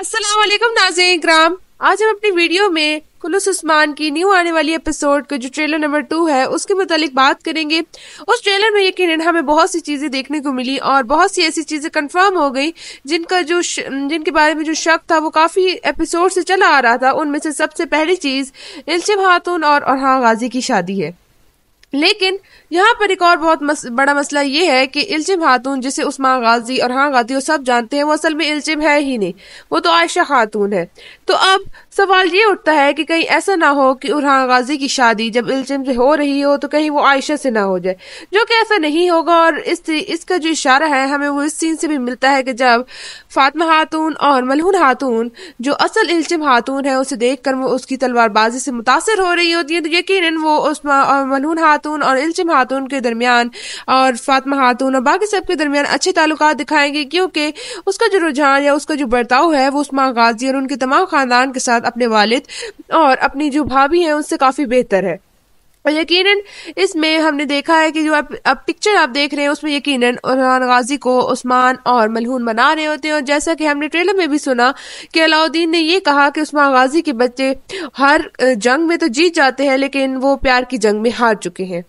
असलम नाजरीन इक्राम आज हम अपनी वीडियो में कुलस उस्मान की न्यू आने वाली एपिसोड का जो ट्रेलर नंबर टू है उसके मुतालिक बात करेंगे उस ट्रेलर में यकीन हमें बहुत सी चीज़ें देखने को मिली और बहुत सी ऐसी चीज़ें कंफर्म हो गई जिनका जो श, जिनके बारे में जो शक था वो काफ़ी एपिसोड से चला आ रहा था उनमें से सबसे पहली चीज़ इल्शिम खातून और, और हाँ गाजी की शादी है लेकिन यहाँ पर एक और बहुत मस, बड़ा मसला ये है कि इल्जिम खातून जिसे उस्मा गाजी और हाँ गाजी वो सब जानते हैं वो असल में इल्जिम है ही नहीं वो तो आयशा खातून है तो अब सवाल ये उठता है कि कहीं ऐसा ना हो कि उरहान गाजी की शादी जब इल्जिम से हो रही हो तो कहीं वो आयशा से ना हो जाए जो कि ऐसा नहीं होगा और इस इसका जो इशारा है हमें वो इस सीन से भी मिलता है कि जब फातमा खातून और मलहून खातून जो असल इल्जिम खातून है उसे देख कर वो उसकी तलवारबाजी से मुतासर हो रही होती है तो यकीन वो उस्मा और मलहून खातून और इल्जिम खातून के दरमियान और फातमा खातून और बाकी सब के दरमियान अच्छे ताल्लुक दिखाएंगे क्योंकि उसका जो रुझान या उसका जो बर्ताव है वो उस्मा गाजी और उनके तमाम ख़ानदान के साथ अपने वालिद और अपनी जो भाभी हैं उससे काफ़ी बेहतर है और यकीनन इसमें हमने देखा है कि जो आप अब पिक्चर आप देख रहे हैं उसमें यकीनन उरहान गाजी को उस्मान और मलहून बना रहे होते हैं और जैसा कि हमने ट्रेलर में भी सुना कि अलाउद्दीन ने यह कहा कि उस्मान गाजी के बच्चे हर जंग में तो जीत जाते हैं लेकिन वो प्यार की जंग में हार चुके हैं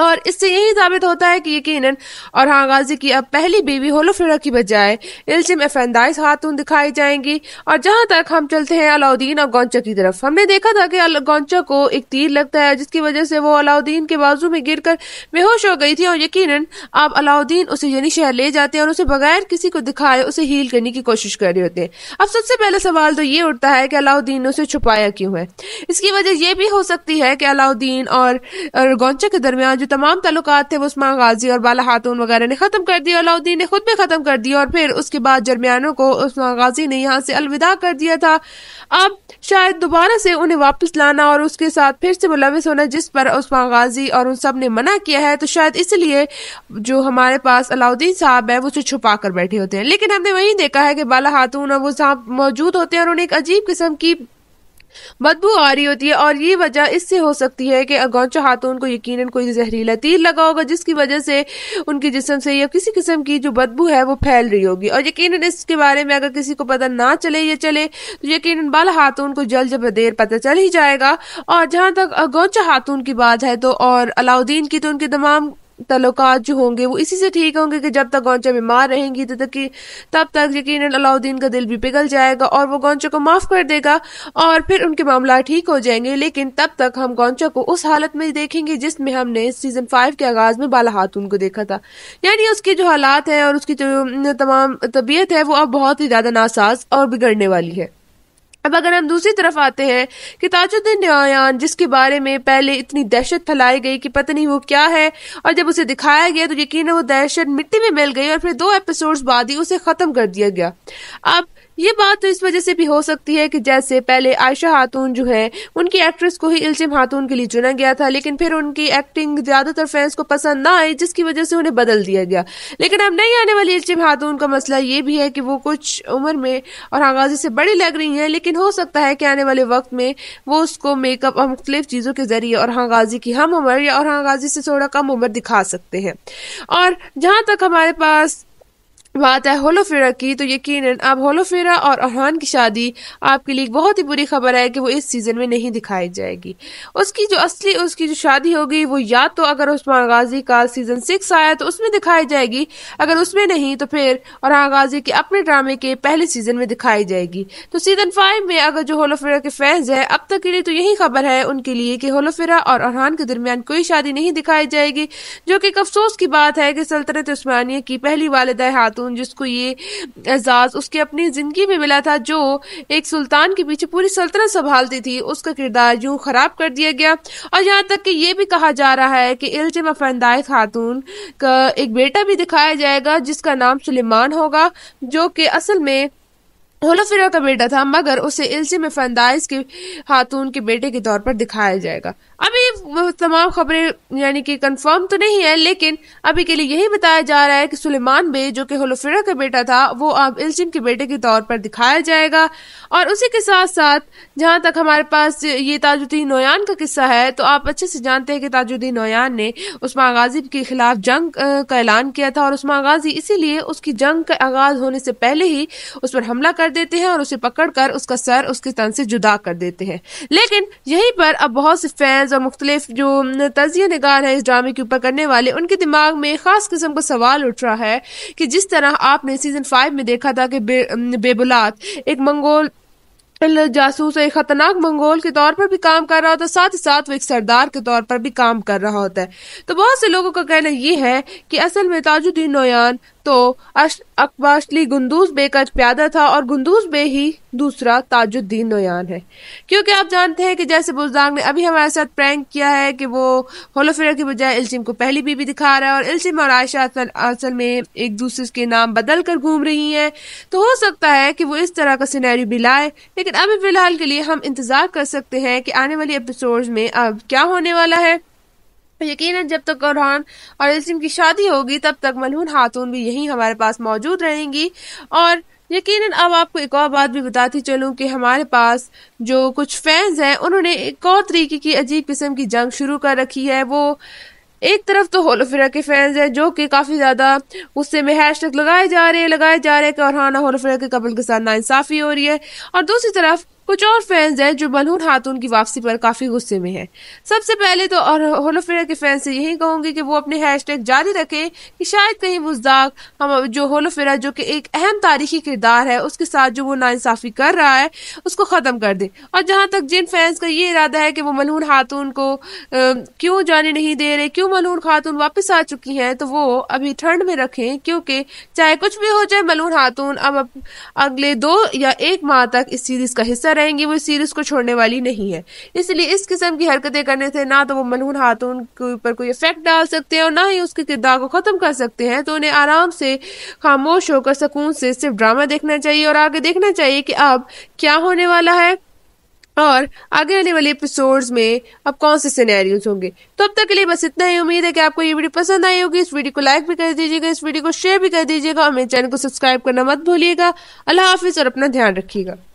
और इससे यही साबित होता है कि यकीनन और हाँ गाजी की अब पहली बीवी होलोफेरा की बजाय इल्जिम एफेंदाइज खातून दिखाई जाएंगी और जहाँ तक हम चलते हैं अलाउद्दीन और गौंचा की तरफ हमने देखा था कि गौचा को एक तीर लगता है जिसकी वजह से वो अलाउद्दीन के बाजू में गिर कर बेहोश हो गई थी और यकीन आप अलाउद्दीन उसे यानी शहर ले जाते हैं और उसे बगैर किसी को दिखाए उसे हील करने की कोशिश कर रहे होते हैं अब सबसे पहला सवाल तो ये उठता है कि अलाउद्दीन ने उसे छुपाया क्यों है इसकी वजह यह भी हो सकती है कि अलाउद्दीन और गौचा के दरमियान जो तमाम ताल्लुकात थे वो उस्मान गाजी और बाला खातून वगैरह ने ख़त्म कर दिया अलाउद्दीन ने खुद भी ख़त्म कर दिया और फिर उसके बाद जर्मियानों को उस्मान गाजी ने यहाँ से अलविदा कर दिया था अब शायद दोबारा से उन्हें वापस लाना और उसके साथ फिर से मुलविस होना जिस पर उस्मान गाजी और उन सब ने मना किया है तो शायद इसलिए जो हमारे पास अलाउद्दीन साहब है वो उसे छुपा कर बैठे होते हैं लेकिन हमने वही देखा है कि बाला खातून और वो साहब मौजूद होते हैं और उन्हें एक अजीब किस्म की बदबू आ रही होती है और ये वजह इससे हो सकती है कि अगौचा खातून को यकीनन कोई जहरीला तीर लगा होगा जिसकी वजह से उनके जिसम से या किसी किस्म की जो बदबू है वो फैल रही होगी और यकीन इसके बारे में अगर किसी को पता ना चले या चले तो यकीन बाल खातून को जल्द जब देर पता चल ही जाएगा और जहाँ तक अगौचा हाथों की बात है तो और अलाउद्दीन की तो उनके तमाम तल्लक जो होंगे वो इसी से ठीक होंगे कि जब तक गौचा बीमार रहेंगी तो तक तब तक यकीन अलाउद्दीन का दिल भी पिघल जाएगा और वो गौचा को माफ़ कर देगा और फिर उनके मामला ठीक हो जाएंगे लेकिन तब तक हम गौचा को उस हालत में देखेंगे जिसमें हमने सीज़न फाइव के आगाज़ में बाला खातून को देखा था यानी उसकी जो हालात है और उसकी जो तमाम तबीयत है वो अब बहुत ही ज़्यादा नासाज और बिगड़ने वाली है अब अगर हम दूसरी तरफ आते हैं कि ताजुद्दीन न्यायान जिसके बारे में पहले इतनी दहशत फैलाई गई कि पता नहीं वो क्या है और जब उसे दिखाया गया तो यकीन वो दहशत मिट्टी में मिल गई और फिर दो एपिसोड्स बाद ही उसे ख़त्म कर दिया गया अब ये बात तो इस वजह से भी हो सकती है कि जैसे पहले आयशा खातून जो है उनकी एक्ट्रेस को ही इल्जिम हातून के लिए चुना गया था लेकिन फिर उनकी एक्टिंग ज़्यादातर फैंस को पसंद ना आई जिसकी वजह से उन्हें बदल दिया गया लेकिन अब नहीं आने वाली इल्जिम खातून का मसला ये भी है कि वो कुछ उम्र में और आगाज़ी से बड़ी लग रही हैं लेकिन हो सकता है कि आने वाले वक्त में वो उसको मेकअप और मुख्तलिफ चीज़ों के ज़रिए और आगाजी की हम उम्र या और आगाज़ी से थोड़ा कम उम्र दिखा सकते हैं और जहाँ तक हमारे पास बात है होलोफेरा की तो यकीनन अब होलोफेरा और अरहान की शादी आपके लिए बहुत ही बुरी खबर है कि वो इस सीज़न में नहीं दिखाई जाएगी उसकी जो असली उसकी जो शादी होगी वो या तो अगर उस्मान गाजी का सीज़न सिक्स आया तो उसमें दिखाई जाएगी अगर उसमें नहीं तो फिर अरहान गाजी के अपने ड्रामे के पहले सीज़न में दिखाई जाएगी तो सीज़न फाइव में अगर जो होलोफेरा के फैंस है अब तक के लिए तो यही खबर है उनके लिए कि होलोफेरा और अरहान के दरमियान कोई शादी नहीं दिखाई जाएगी जो कि एक अफसोस की बात है कि सल्तनत उस्मानिया की पहली वालदा हाथों खातून जिसको ये एजाज़ उसके अपनी ज़िंदगी में मिला था जो एक सुल्तान के पीछे पूरी सल्तनत संभालती थी उसका किरदार यूं ख़राब कर दिया गया और यहाँ तक कि ये भी कहा जा रहा है कि इल्जम अफंदाय खातून का एक बेटा भी दिखाया जाएगा जिसका नाम सुलेमान होगा जो कि असल में होलोफिरा का बेटा था मगर उसे इल्जम फंदाइज के खातून के बेटे के तौर पर दिखाया जाएगा अभी वो तमाम खबरें यानी कि कंफर्म तो नहीं है लेकिन अभी के लिए यही बताया जा रहा है कि सुलेमान बे जो कि होलोफेरा का बेटा था वो अब इल्जिम के बेटे के तौर पर दिखाया जाएगा और उसी के साथ साथ जहाँ तक हमारे पास ये ताजुद्दीन नोयान का किस्सा है तो आप अच्छे से जानते हैं कि ताजुद्दीन नोयान ने उस्मान गाजी के खिलाफ जंग का ऐलान किया था और उस्मान गाजी इसीलिए उसकी जंग का आगाज होने से पहले ही उस पर हमला कर देते हैं और उसे पकड़कर उसका सर उसके तन से जुदा कर देते हैं लेकिन यहीं पर अब बहुत से फैंस और मुख्तलि मुख्तलिफ जो तजिया नगार हैं इस ड्रामे के ऊपर करने वाले उनके दिमाग में ख़ास किस्म का सवाल उठ रहा है कि जिस तरह आपने सीज़न फाइव में देखा था कि बे, बेबुलात एक मंगोल जासूस एक खतरनाक मंगोल के तौर पर भी काम कर रहा होता है साथ ही साथ वो एक सरदार के तौर पर भी काम कर रहा होता है तो बहुत से लोगों का कहना यह है कि असल में ताजुद्दीन नोयान तो अकबा असली गुंदूज बे का प्यादा था और गुंदूज बे ही दूसरा ताजुद्दीन नोयान है क्योंकि आप जानते हैं कि जैसे बुजदांग ने अभी हमारे साथ प्रैंक किया है कि वो होलोफेर की बजाय इल्सिम को पहली बीबी दिखा रहा है और इल्सिम और आयशा असल में एक दूसरे के नाम बदल कर घूम रही हैं तो हो सकता है कि वो इस तरह का सिनेरियो भी लाए लेकिन अभी फ़िलहाल के लिए हम इंतज़ार कर सकते हैं कि आने वाले एपिसोड में अब क्या होने वाला है तो यकीनन जब तक कुरहान और इसम की शादी होगी तब तक मलहून खातून भी यहीं हमारे पास मौजूद रहेंगी और यकीनन अब आपको एक और बात भी बताती चलूँ कि हमारे पास जो कुछ फैंस हैं उन्होंने एक और तरीके की अजीब किस्म की जंग शुरू कर रखी है वो एक तरफ तो फिर के फैंस हैं जो कि काफ़ी ज़्यादा गुस्से में हैश लगाए जा रहे हैं लगाए जा रहे हैं कि और हाँ ना के कपल के साथ नाइंसाफ़ी हो रही है और दूसरी तरफ कुछ और फैंस हैं जो बलून खातून की वापसी पर काफ़ी गुस्से में हैं सबसे पहले तो और होलोफेरा के फैंस से यही कहूँगी कि वो अपने हैशटैग जारी रखें कि शायद कहीं मुजदाक हम जो होलोफेरा जो कि एक अहम तारीखी किरदार है उसके साथ जो वो नाानसाफ़ी कर रहा है उसको ख़त्म कर दे और जहाँ तक जिन फैंस का ये इरादा है कि वो मलहून खातून को क्यों जाने नहीं दे रहे क्यों मलहून खातून वापस आ चुकी हैं तो वो अभी ठंड में रखें क्योंकि चाहे कुछ भी हो जाए मलहून खातून अब अगले दो या एक माह तक इस सीरीज़ का हिस्सा हमेशा रहेंगी वो सीरीज को छोड़ने वाली नहीं है इसलिए इस किस्म की हरकतें करने से ना तो वो मलहून हाथों के ऊपर कोई इफेक्ट डाल सकते हैं और ना ही उसके किरदार को ख़त्म कर सकते हैं तो उन्हें आराम से खामोश होकर सुकून से सिर्फ ड्रामा देखना चाहिए और आगे देखना चाहिए कि अब क्या होने वाला है और आगे आने वाले एपिसोड्स में अब कौन से सिनेरियोज होंगे तो अब तक के लिए बस इतना ही उम्मीद है कि आपको ये वीडियो पसंद आई होगी इस वीडियो को लाइक भी कर दीजिएगा इस वीडियो को शेयर भी कर दीजिएगा और मेरे चैनल को सब्सक्राइब करना मत भूलिएगा अल्लाह हाफिज़ और अपना ध्यान रखिएगा